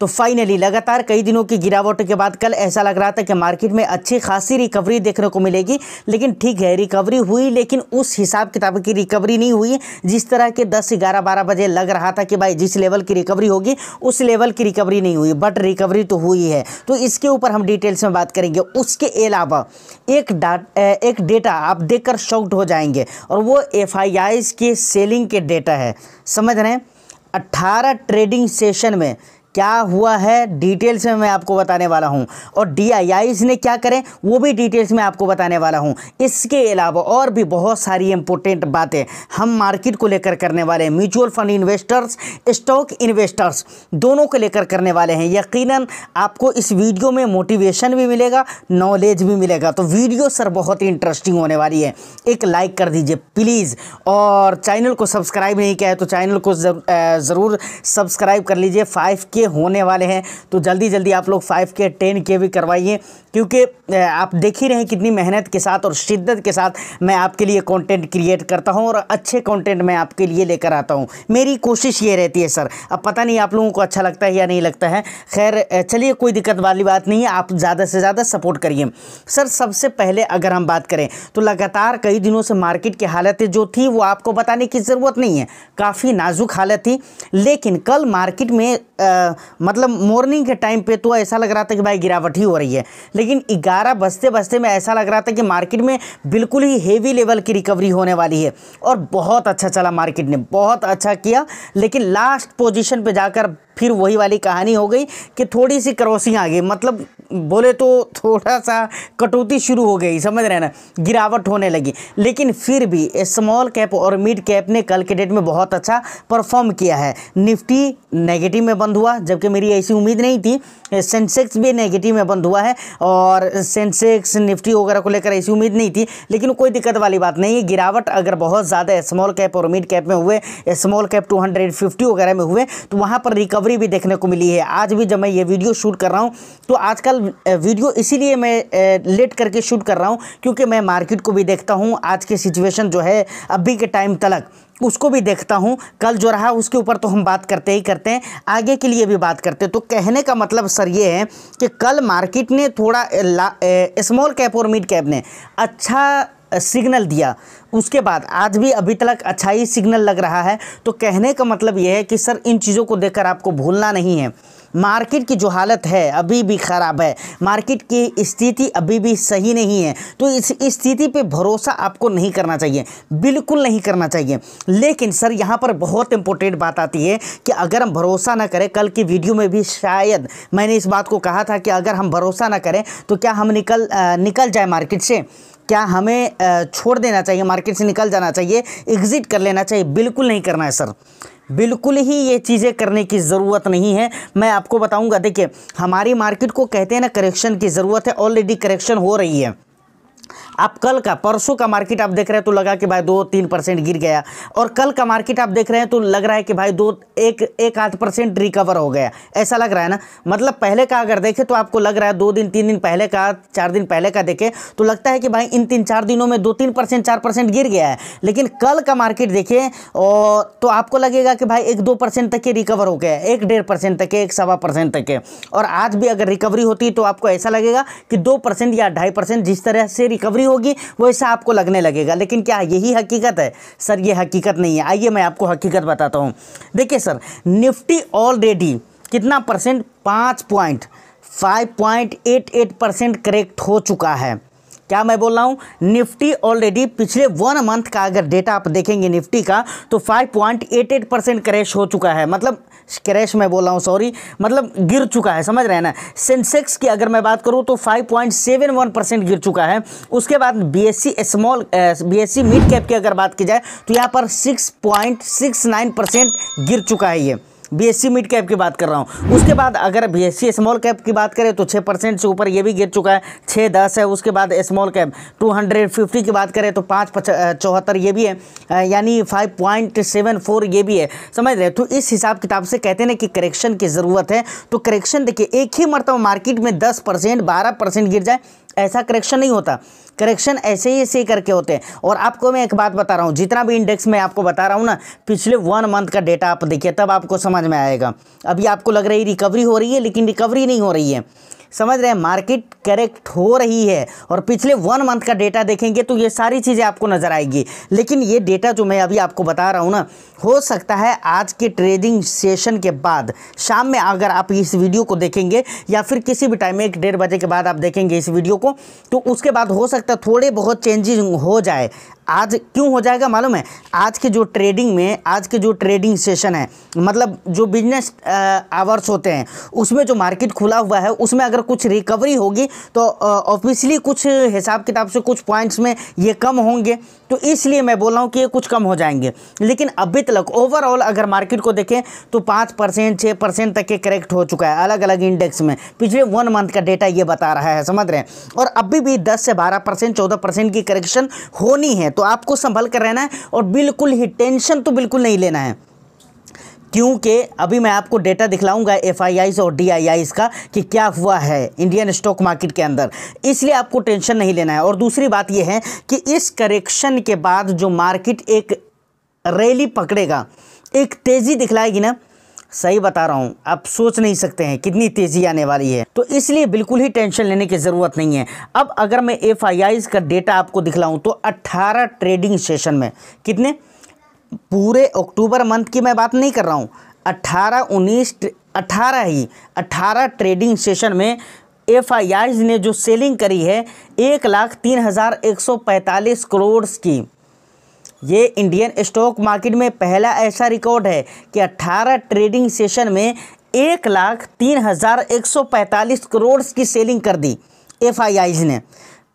तो फाइनली लगातार कई दिनों की गिरावट के बाद कल ऐसा लग रहा था कि मार्केट में अच्छी खासी रिकवरी देखने को मिलेगी लेकिन ठीक है रिकवरी हुई लेकिन उस हिसाब किताब की रिकवरी नहीं हुई जिस तरह के 10 ग्यारह बारह बजे लग रहा था कि भाई जिस लेवल की रिकवरी होगी उस लेवल की रिकवरी नहीं हुई बट रिकवरी तो हुई है तो इसके ऊपर हम डिटेल्स में बात करेंगे उसके अलावा एक डाट एक डेटा आप देख कर हो जाएंगे और वो एफ के सेलिंग के डेटा है समझ रहे हैं अट्ठारह ट्रेडिंग सेशन में क्या हुआ है डिटेल्स में मैं आपको बताने वाला हूँ और डी आई आईज ने क्या करें वो भी डिटेल्स में आपको बताने वाला हूँ इसके अलावा और भी बहुत सारी इंपॉर्टेंट बातें हम मार्केट को लेकर करने वाले हैं mutual fund investors stock investors दोनों को लेकर करने वाले हैं यकीनन आपको इस वीडियो में मोटिवेशन भी मिलेगा नॉलेज भी मिलेगा तो वीडियो सर बहुत ही इंटरेस्टिंग होने वाली है एक लाइक कर दीजिए प्लीज़ और चैनल को सब्सक्राइब नहीं किया है तो चैनल को ज़रूर सब्सक्राइब कर लीजिए फाइव के होने वाले हैं तो जल्दी जल्दी आप लोग फाइव के टेन के भी करवाइए क्योंकि आप देख ही रहे कितनी मेहनत के साथ और शिद्दत के साथ मैं आपके लिए कंटेंट क्रिएट करता हूं और अच्छे कंटेंट मैं आपके लिए लेकर आता हूं मेरी कोशिश ये रहती है सर अब पता नहीं आप लोगों को अच्छा लगता है या नहीं लगता है खैर चलिए कोई दिक्कत वाली बात नहीं है आप ज़्यादा से ज़्यादा सपोर्ट करिए सर सबसे पहले अगर हम बात करें तो लगातार कई दिनों से मार्केट की हालत जो थी वो आपको बताने की ज़रूरत नहीं है काफ़ी नाजुक हालत थी लेकिन कल मार्केट में आ, मतलब मॉर्निंग के टाइम पे तो ऐसा लग रहा था कि भाई गिरावट ही हो रही है लेकिन ग्यारह बजते बजते में ऐसा लग रहा था कि मार्केट में बिल्कुल ही हेवी लेवल की रिकवरी होने वाली है और बहुत अच्छा चला मार्केट ने बहुत अच्छा किया लेकिन लास्ट पोजिशन पर जाकर फिर वही वाली कहानी हो गई कि थोड़ी सी क्रॉसिंग आ गई मतलब बोले तो थोड़ा सा कटौती शुरू हो गई समझ रहे हैं ना गिरावट होने लगी लेकिन फिर भी स्मॉल कैप और मिड कैप ने कल के डेट में बहुत अच्छा परफॉर्म किया है निफ्टी नेगेटिव में बंद हुआ जबकि मेरी ऐसी उम्मीद नहीं थी सेंसेक्स भी नेगेटिव में बंद हुआ है और सेंसेक्स निफ्टी वगैरह को लेकर ऐसी उम्मीद नहीं थी लेकिन कोई दिक्कत वाली बात नहीं है गिरावट अगर बहुत ज़्यादा स्मॉल कैप और मिड कैप में हुए स्मॉल कैप टू वगैरह में हुए तो वहाँ पर रिकवरी भी देखने को मिली है आज भी जब मैं ये वीडियो शूट कर रहा हूँ तो आजकल वीडियो इसीलिए मैं लेट करके शूट कर रहा हूँ क्योंकि मैं मार्केट को भी देखता हूँ आज की सिचुएशन जो है अभी के टाइम तलक उसको भी देखता हूँ कल जो रहा उसके ऊपर तो हम बात करते ही करते हैं आगे के लिए भी बात करते हैं तो कहने का मतलब सर ये है कि कल मार्केट ने थोड़ा स्मॉल कैप और मिड कैप ने अच्छा सिग्नल दिया उसके बाद आज भी अभी तक अच्छा ही सिग्नल लग रहा है तो कहने का मतलब यह है कि सर इन चीज़ों को देखकर आपको भूलना नहीं है मार्केट की जो हालत है अभी भी ख़राब है मार्केट की स्थिति अभी भी सही नहीं है तो इस स्थिति पे भरोसा आपको नहीं करना चाहिए बिल्कुल नहीं करना चाहिए लेकिन सर यहाँ पर बहुत इंपॉर्टेंट बात आती है कि अगर हम भरोसा ना करें कल की वीडियो में भी शायद मैंने इस बात को कहा था कि अगर हम भरोसा ना करें तो क्या हम निकल आ, निकल जाए मार्केट से क्या हमें छोड़ देना चाहिए मार्केट से निकल जाना चाहिए एग्ज़िट कर लेना चाहिए बिल्कुल नहीं करना है सर बिल्कुल ही ये चीज़ें करने की ज़रूरत नहीं है मैं आपको बताऊंगा देखिए हमारी मार्केट को कहते हैं ना करेक्शन की ज़रूरत है ऑलरेडी करेक्शन हो रही है आप कल का परसों का मार्केट आप देख रहे हैं तो लगा कि भाई दो तीन परसेंट गिर गया और कल का मार्केट आप देख रहे हैं तो लग रहा है कि भाई दो एक एक आध परसेंट रिकवर हो गया ऐसा लग रहा है ना मतलब पहले का अगर देखें तो आपको लग रहा है दो दिन तीन दिन पहले का चार दिन पहले का देखें तो लगता है कि भाई इन तीन चार दिनों में दो तीन परसेंट चार परसेंट गिर गया है लेकिन कल का मार्केट देखें और तो आपको लगेगा कि भाई एक दो परसेंट तक के रिकवर हो गया एक डेढ़ परसेंट तक है एक सवा परसेंट तक है और आज भी अगर रिकवरी होती तो आपको ऐसा लगेगा कि दो परसेंट या ढाई परसेंट जिस तरह से रिकवरी होगी वैसा आपको लगने लगेगा लेकिन क्या यही हकीकत है सर ये हकीकत नहीं है आइए मैं आपको हकीकत बताता हूँ देखिए सर निफ्टी ऑलरेडी कितना परसेंट पाँच point five point eight eight percent correct हो चुका है क्या मैं बोल रहा हूँ निफ्टी ऑलरेडी पिछले वन मंथ का अगर डेटा आप देखेंगे निफ्टी का तो 5.88 परसेंट क्रैश हो चुका है मतलब क्रैश मैं बोल रहा हूँ सॉरी मतलब गिर चुका है समझ रहे हैं ना सेंसेक्स की अगर मैं बात करूँ तो 5.71 परसेंट गिर चुका है उसके बाद BSE small BSE mid cap की अगर बात की जाए तो यहाँ पर नाइन परसेंट गिर चुका है ये बीएससी मिड कैप की बात कर रहा हूँ उसके बाद अगर बीएससी स्मॉल कैप की बात करें तो छः परसेंट से ऊपर ये भी गिर चुका है छः दस है उसके बाद small cap two hundred fifty की बात करें तो पाँच चौहत्तर ये भी है यानी फाइव पॉइंट सेवन फोर ये भी है समझ रहे तो इस हिसाब किताब से कहते ना कि करेक्शन की ज़रूरत है तो करेक्शन देखिए एक ही मरतब मार्केट में दस परसेंट बारह परसेंट गिर जाए ऐसा करेक्शन नहीं होता करेक्शन ऐसे ही ऐसे ही करके होते हैं और आपको मैं एक बात बता रहा हूँ जितना भी इंडेक्स मैं आपको बता रहा हूँ ना पिछले वन मंथ का डेटा आप देखिए तब आपको समझ में आएगा अभी आपको लग रही रिकवरी हो रही है लेकिन रिकवरी नहीं हो रही है समझ रहे हैं मार्केट करेक्ट हो रही है और पिछले वन मंथ का डेटा देखेंगे तो ये सारी चीज़ें आपको नज़र आएगी लेकिन ये डेटा जो मैं अभी आपको बता रहा हूँ ना हो सकता है आज के ट्रेडिंग सेशन के बाद शाम में अगर आप इस वीडियो को देखेंगे या फिर किसी भी टाइम में एक डेढ़ बजे के बाद आप देखेंगे इस वीडियो को तो उसके बाद हो सकता है थोड़े बहुत चेंजेस हो जाए आज क्यों हो जाएगा मालूम है आज के जो ट्रेडिंग में आज के जो ट्रेडिंग सेशन है मतलब जो बिजनेस आवर्स होते हैं उसमें जो मार्केट खुला हुआ है उसमें अगर कुछ रिकवरी होगी तो ऑफिशियली कुछ हिसाब किताब से कुछ पॉइंट्स में ये कम होंगे तो इसलिए मैं बोल रहा हूँ कि ये कुछ कम हो जाएंगे लेकिन अभी तक ओवरऑल अगर मार्केट को देखें तो पाँच परसेंट छः परसेंट तक के करेक्ट हो चुका है अलग अलग इंडेक्स में पिछले वन मंथ का डेटा ये बता रहा है समझ रहे हैं और अभी भी दस से बारह परसेंट चौदह परसेंट की करेक्शन होनी है तो आपको संभल कर रहना है और बिल्कुल ही टेंशन तो बिल्कुल नहीं लेना है क्योंकि अभी मैं आपको डेटा दिखलाऊंगा एफ और डी का कि क्या हुआ है इंडियन स्टॉक मार्केट के अंदर इसलिए आपको टेंशन नहीं लेना है और दूसरी बात यह है कि इस करेक्शन के बाद जो मार्केट एक रैली पकड़ेगा एक तेज़ी दिखलाएगी ना सही बता रहा हूँ आप सोच नहीं सकते हैं कितनी तेज़ी आने वाली है तो इसलिए बिल्कुल ही टेंशन लेने की ज़रूरत नहीं है अब अगर मैं एफ का डेटा आपको दिखलाऊँ तो 18 ट्रेडिंग सेशन में कितने पूरे अक्टूबर मंथ की मैं बात नहीं कर रहा हूँ 18 उन्नीस 18 ही 18 ट्रेडिंग सेशन में एफ ने जो सेलिंग करी है एक लाख तीन हज़ार एक सौ पैंतालीस करोड़ की ये इंडियन स्टॉक मार्केट में पहला ऐसा रिकॉर्ड है कि 18 ट्रेडिंग सेशन में एक लाख तीन हज़ार एक सौ पैंतालीस करोड़ की सेलिंग कर दी एफ ने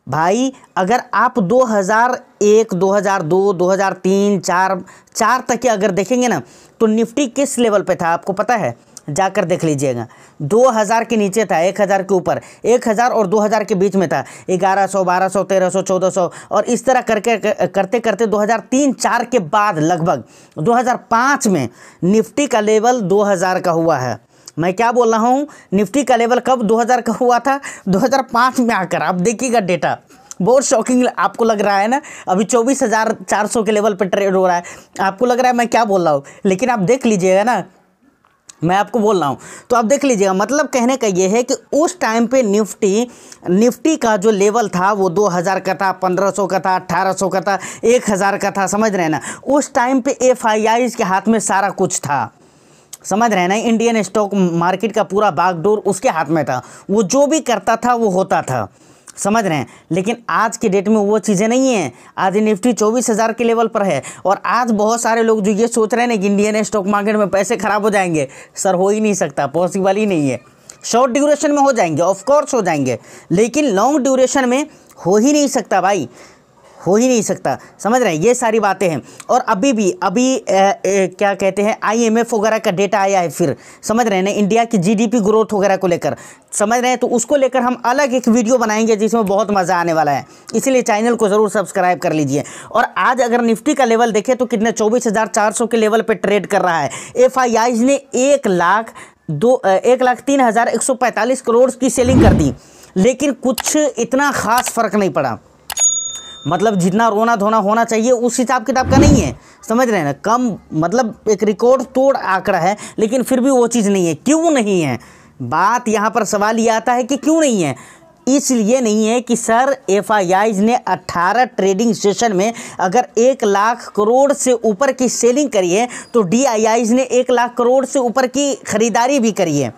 भाई अगर आप 2001, 2002, 2003, 4 चार तक के अगर देखेंगे ना तो निफ्टी किस लेवल पे था आपको पता है जाकर देख लीजिएगा 2000 के नीचे था 1000 के ऊपर 1000 और 2000 के बीच में था 1100 1200 1300 1400 और इस तरह करके करते करते 2003 चार के बाद लगभग 2005 में निफ्टी का लेवल 2000 का हुआ है मैं क्या बोल रहा हूँ निफ्टी का लेवल कब 2000 का हुआ था 2005 में आकर आप देखिएगा डेटा बहुत शॉकिंग आपको लग रहा है ना अभी चौबीस हज़ार चार सौ के लेवल पर ट्रेड हो रहा है आपको लग रहा है मैं क्या बोल रहा हूँ लेकिन आप देख लीजिएगा ना मैं आपको बोल रहा हूँ तो आप देख लीजिएगा मतलब कहने का ये है कि उस टाइम पे निफ्टी निफ्टी का जो लेवल था वो 2000 का था 1500 का था 1800 का था 1000 का था समझ रहे ना उस टाइम पे एफ के हाथ में सारा कुछ था समझ रहे ना इंडियन स्टॉक मार्केट का पूरा बागडोर उसके हाथ में था वो जो भी करता था वो होता था समझ रहे हैं लेकिन आज के डेट में वो चीज़ें नहीं हैं आज निफ्टी चौबीस हज़ार के लेवल पर है और आज बहुत सारे लोग जो ये सोच रहे हैं ना कि इंडियन स्टॉक मार्केट में पैसे ख़राब हो जाएंगे सर हो ही नहीं सकता पॉसिबल ही नहीं है शॉर्ट ड्यूरेशन में हो जाएंगे ऑफकोर्स हो जाएंगे लेकिन लॉन्ग ड्यूरेशन में हो ही नहीं सकता भाई हो ही नहीं सकता समझ रहे हैं ये सारी बातें हैं और अभी भी अभी ए, ए, क्या कहते हैं आईएमएफ वगैरह का डेटा आया है फिर समझ रहे हैं ना इंडिया की जीडीपी ग्रोथ वगैरह को लेकर समझ रहे हैं तो उसको लेकर हम अलग एक वीडियो बनाएंगे जिसमें बहुत मज़ा आने वाला है इसीलिए चैनल को ज़रूर सब्सक्राइब कर लीजिए और आज अगर निफ्टी का लेवल देखें तो कितने चौबीस के लेवल पर ट्रेड कर रहा है एफ ने एक लाख दो एक लाख तीन हज़ार एक सौ पैंतालीस करोड़ की सेलिंग कर दी लेकिन कुछ इतना ख़ास फ़र्क नहीं पड़ा मतलब जितना रोना धोना होना चाहिए उस हिसाब किताब का नहीं है समझ रहे हैं ना कम मतलब एक रिकॉर्ड तोड़ आंकड़ा है लेकिन फिर भी वो चीज़ नहीं है क्यों नहीं है बात यहाँ पर सवाल ये आता है कि क्यों नहीं है इसलिए नहीं है कि सर एफ ने 18 ट्रेडिंग सेशन में अगर एक लाख करोड़ से ऊपर की सेलिंग करी है तो डी ने एक लाख करोड़ से ऊपर की खरीदारी भी करी है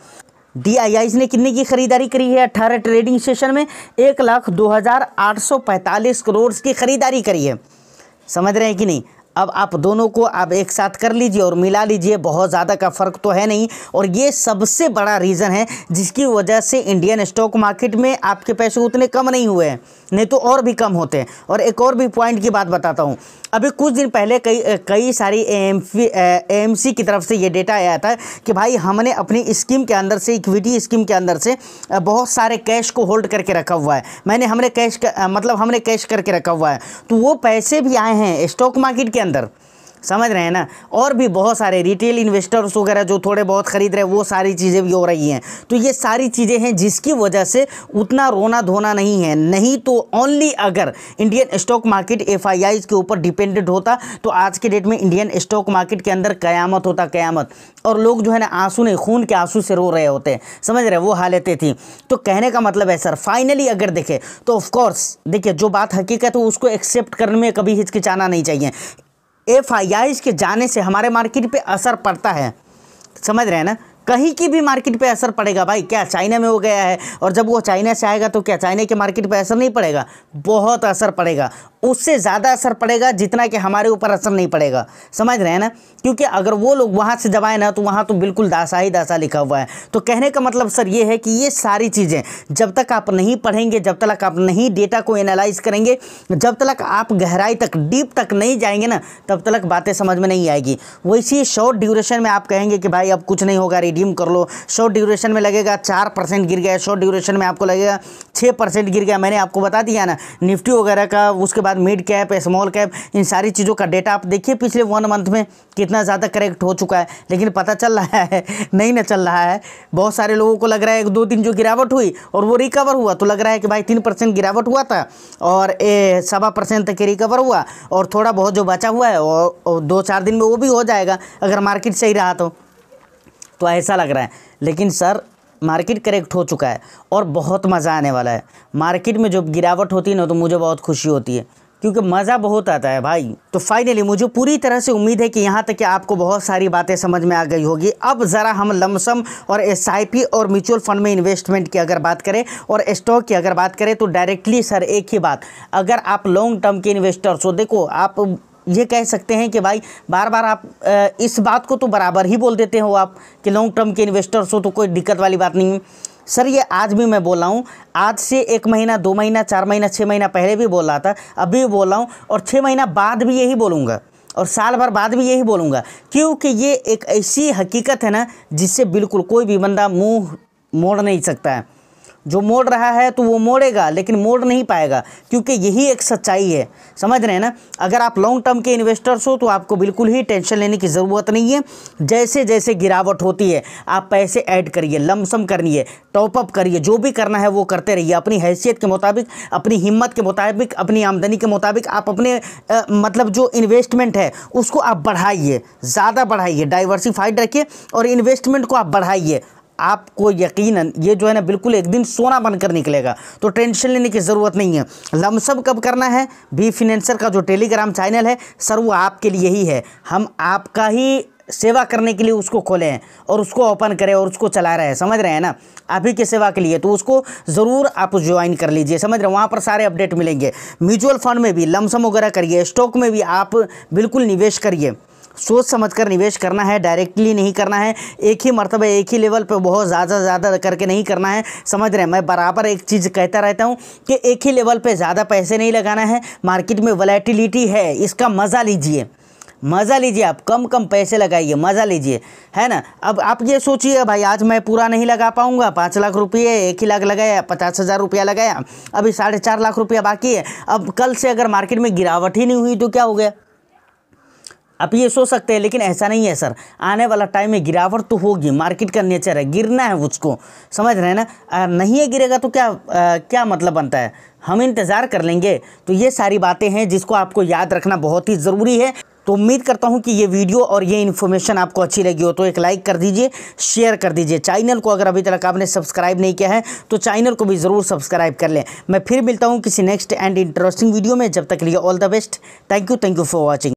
डीआईआईज ने कितने की खरीदारी करी है अट्ठारह ट्रेडिंग सेशन में एक लाख दो हज़ार आठ सौ पैंतालीस करोड़ की खरीदारी करी है समझ रहे हैं कि नहीं अब आप दोनों को आप एक साथ कर लीजिए और मिला लीजिए बहुत ज़्यादा का फ़र्क तो है नहीं और ये सबसे बड़ा रीज़न है जिसकी वजह से इंडियन स्टॉक मार्केट में आपके पैसे उतने कम नहीं हुए हैं नहीं तो और भी कम होते हैं और एक और भी पॉइंट की बात बताता हूँ अभी कुछ दिन पहले कई कई सारी एम एम सी की तरफ से ये डेटा आया था कि भाई हमने अपनी स्कीम के अंदर से इक्विटी स्कीम के अंदर से बहुत सारे कैश को होल्ड करके रखा हुआ है मैंने हमने कैश मतलब हमने कैश करके रखा हुआ है तो वो पैसे भी आए हैं स्टॉक मार्केट के अंदर समझ रहे हैं ना और भी बहुत सारे रिटेल इन्वेस्टर्स वगैरह जो थोड़े बहुत ख़रीद रहे हैं वो सारी चीज़ें भी हो रही हैं तो ये सारी चीज़ें हैं जिसकी वजह से उतना रोना धोना नहीं है नहीं तो ओनली अगर इंडियन स्टॉक मार्केट एफ के ऊपर डिपेंडेंट होता तो आज के डेट में इंडियन स्टॉक मार्केट के अंदर कयामत होता कयामत और लोग जो है ना आंसू नहीं खून के आंसू से रो रहे होते हैं समझ रहे वो हालतें थी तो कहने का मतलब है सर फाइनली अगर देखे तो ऑफकोर्स देखिए जो बात हकीकत है उसको एक्सेप्ट करने में कभी हिचकिचाना नहीं चाहिए एफ आई आईज के जाने से हमारे मार्केट पे असर पड़ता है समझ रहे हैं ना कहीं की भी मार्केट पे असर पड़ेगा भाई क्या चाइना में हो गया है और जब वो चाइना से आएगा तो क्या चाइना के मार्केट पे असर नहीं पड़ेगा बहुत असर पड़ेगा उससे ज़्यादा असर पड़ेगा जितना कि हमारे ऊपर असर नहीं पड़ेगा समझ रहे हैं ना क्योंकि अगर वो लोग वहाँ से जब ना तो वहाँ तो बिल्कुल दासा ही दासा लिखा हुआ है तो कहने का मतलब सर ये है कि ये सारी चीज़ें जब तक आप नहीं पढ़ेंगे जब तक आप नहीं डेटा को एनालाइज करेंगे जब तक आप गहराई तक डीप तक नहीं जाएंगे ना तब तक बातें समझ में नहीं आएगी ही शॉर्ट ड्यूरेशन में आप कहेंगे कि भाई अब कुछ नहीं होगा रेडी रिडीम कर लो शॉर्ट ड्यूरेशन में लगेगा चार परसेंट गिर गया शॉर्ट ड्यूरेशन में आपको लगेगा छः परसेंट गिर गया मैंने आपको बता दिया ना निफ्टी वगैरह का उसके बाद मिड कैप स्मॉल कैप इन सारी चीज़ों का डेटा आप देखिए पिछले वन मंथ में कितना ज़्यादा करेक्ट हो चुका है लेकिन पता चल रहा है नहीं ना चल रहा है बहुत सारे लोगों को लग रहा है एक दो दिन जो गिरावट हुई और वो रिकवर हुआ तो लग रहा है कि भाई तीन परसेंट गिरावट हुआ था और सवा परसेंट तक रिकवर हुआ और थोड़ा बहुत जो बचा हुआ है और दो चार दिन में वो भी हो जाएगा अगर मार्केट सही रहा तो तो ऐसा लग रहा है लेकिन सर मार्केट करेक्ट हो चुका है और बहुत मज़ा आने वाला है मार्केट में जब गिरावट होती है ना तो मुझे बहुत खुशी होती है क्योंकि मज़ा बहुत आता है भाई तो फाइनली मुझे पूरी तरह से उम्मीद है कि यहाँ तक कि आपको बहुत सारी बातें समझ में आ गई होगी अब ज़रा हम लमसम और एस और म्यूचुअल फंड में इन्वेस्टमेंट की अगर बात करें और स्टॉक की अगर बात करें तो डायरेक्टली सर एक ही बात अगर आप लॉन्ग टर्म के इन्वेस्टर्स हो देखो आप ये कह सकते हैं कि भाई बार बार आप इस बात को तो बराबर ही बोल देते हो आप कि लॉन्ग टर्म के इन्वेस्टर्स हो तो कोई दिक्कत वाली बात नहीं है सर ये आज भी मैं बोल रहा हूँ आज से एक महीना दो महीना चार महीना छः महीना पहले भी बोल रहा था अभी भी बोल रहा हूँ और छः महीना बाद भी यही बोलूँगा और साल भर बाद भी यही बोलूँगा क्योंकि ये एक ऐसी हकीकत है ना जिससे बिल्कुल कोई भी बंदा मुँह मोड़ नहीं सकता है जो मोड़ रहा है तो वो मोड़ेगा लेकिन मोड़ नहीं पाएगा क्योंकि यही एक सच्चाई है समझ रहे हैं ना अगर आप लॉन्ग टर्म के इन्वेस्टर्स हो तो आपको बिल्कुल ही टेंशन लेने की ज़रूरत नहीं है जैसे जैसे गिरावट होती है आप पैसे ऐड करिए लमसम करिए टॉपअप करिए जो भी करना है वो करते रहिए अपनी हैसियत के मुताबिक अपनी हिम्मत के मुताबिक अपनी आमदनी के मुताबिक आप अपने आ, मतलब जो इन्वेस्टमेंट है उसको आप बढ़ाइए ज़्यादा बढ़ाइए डाइवर्सिफाइड रखिए और इन्वेस्टमेंट को आप बढ़ाइए आपको यकीनन ये जो है ना बिल्कुल एक दिन सोना बनकर निकलेगा तो टेंशन लेने की ज़रूरत नहीं है लमसम कब करना है बी फिनेंसर का जो टेलीग्राम चैनल है सर वो आपके लिए ही है हम आपका ही सेवा करने के लिए उसको खोले हैं और उसको ओपन करें और उसको चला रहे हैं समझ रहे हैं ना अभी की सेवा के लिए तो उसको ज़रूर आप ज्वाइन कर लीजिए समझ रहे हैं वहाँ पर सारे अपडेट मिलेंगे म्यूचुअल फंड में भी लमसम वगैरह करिए स्टॉक में भी आप बिल्कुल निवेश करिए सोच समझ कर निवेश करना है डायरेक्टली नहीं करना है एक ही मरतबा एक ही लेवल पर बहुत ज़्यादा ज़्यादा करके नहीं करना है समझ रहे हैं मैं बराबर एक चीज़ कहता रहता हूँ कि एक ही लेवल पर ज़्यादा पैसे नहीं लगाना है मार्केट में वलेटिलिटी है इसका मज़ा लीजिए मज़ा लीजिए आप कम कम पैसे लगाइए मज़ा लीजिए है ना अब आप ये सोचिए भाई आज मैं पूरा नहीं लगा पाऊँगा पाँच लाख रुपये एक ही लाख लगाया पचास हज़ार रुपया लगाया अभी साढ़े चार लाख रुपया बाकी है अब कल से अगर मार्केट में गिरावट ही नहीं हुई तो क्या हो गया आप ये सोच सकते हैं लेकिन ऐसा नहीं है सर आने वाला टाइम में गिरावट तो होगी मार्केट का नेचर है गिरना है उसको समझ रहे हैं ना नहीं है गिरेगा तो क्या आ, क्या मतलब बनता है हम इंतज़ार कर लेंगे तो ये सारी बातें हैं जिसको आपको याद रखना बहुत ही ज़रूरी है तो उम्मीद करता हूँ कि ये वीडियो और ये इन्फॉर्मेशन आपको अच्छी लगी हो तो एक लाइक कर दीजिए शेयर कर दीजिए चैनल को अगर अभी तक आपने सब्सक्राइब नहीं किया है तो चैनल को भी ज़रूर सब्सक्राइब कर लें मैं फिर मिलता हूँ किसी नेक्स्ट एंड इंटरेस्टिंग वीडियो में जब तक लिए all the best thank you thank you for watching